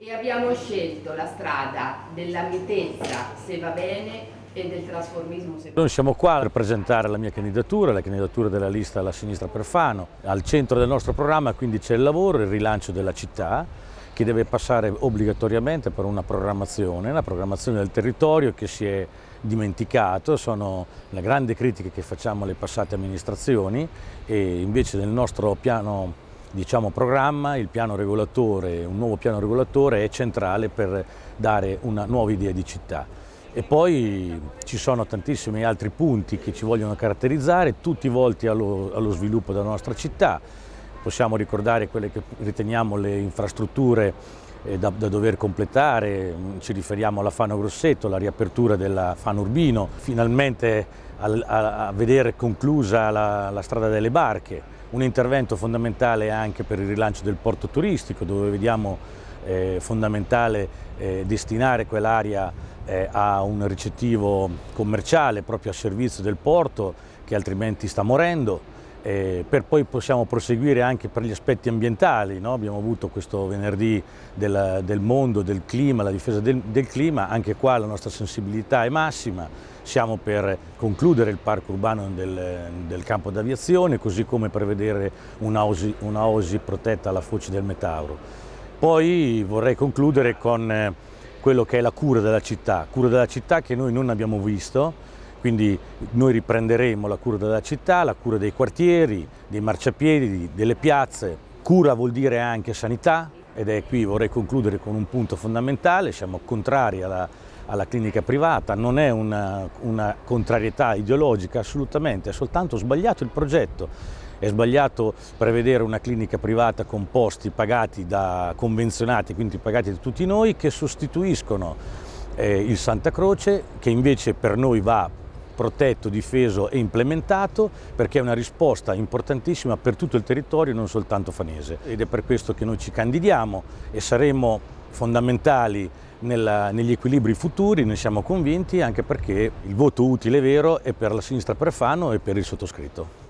e abbiamo scelto la strada della mitezza se va bene e del trasformismo se va bene. Noi siamo qua per presentare la mia candidatura, la candidatura della lista alla sinistra per Fano. Al centro del nostro programma quindi c'è il lavoro, il rilancio della città che deve passare obbligatoriamente per una programmazione, la programmazione del territorio che si è dimenticato, sono la grande critica che facciamo alle passate amministrazioni e invece nel nostro piano diciamo, programma, il piano regolatore, un nuovo piano regolatore è centrale per dare una nuova idea di città. E poi ci sono tantissimi altri punti che ci vogliono caratterizzare, tutti volti allo, allo sviluppo della nostra città, possiamo ricordare quelle che riteniamo le infrastrutture eh, da, da, dover completare, mm, ci riferiamo alla Fano Grosseto, la riapertura della Fano Urbino, finalmente a, a, a vedere conclusa la, la strada delle barche, un intervento fondamentale anche per il rilancio del porto turistico dove vediamo eh, fondamentale eh, destinare quell'area eh, a un ricettivo commerciale proprio a servizio del porto che altrimenti sta morendo. Eh, per poi possiamo proseguire anche per gli aspetti ambientali, no? abbiamo avuto questo venerdì della, del mondo, del clima, la difesa del, del, clima, anche qua la nostra sensibilità è massima, siamo per concludere il parco urbano del, del campo d'aviazione, così come prevedere una osi, protetta alla foce del Metauro. Poi vorrei concludere con eh, quello che è la cura della città, cura della città che noi non abbiamo visto, quindi noi riprenderemo la cura della città, la cura dei quartieri, dei marciapiedi, delle piazze. Cura vuol dire anche sanità ed è qui vorrei concludere con un punto fondamentale, siamo contrari alla, alla clinica privata, non è una, una contrarietà ideologica assolutamente, è soltanto sbagliato il progetto. È sbagliato prevedere una clinica privata con posti pagati da convenzionati, quindi pagati da tutti noi, che sostituiscono eh, il Santa Croce, che invece per noi va protetto, difeso e implementato perché è una risposta importantissima per tutto il territorio, non soltanto fanese. Ed è per questo che noi ci candidiamo e saremo fondamentali nella, negli equilibri futuri, ne siamo convinti, anche perché il voto utile e vero è per la sinistra Prefano e per il sottoscritto.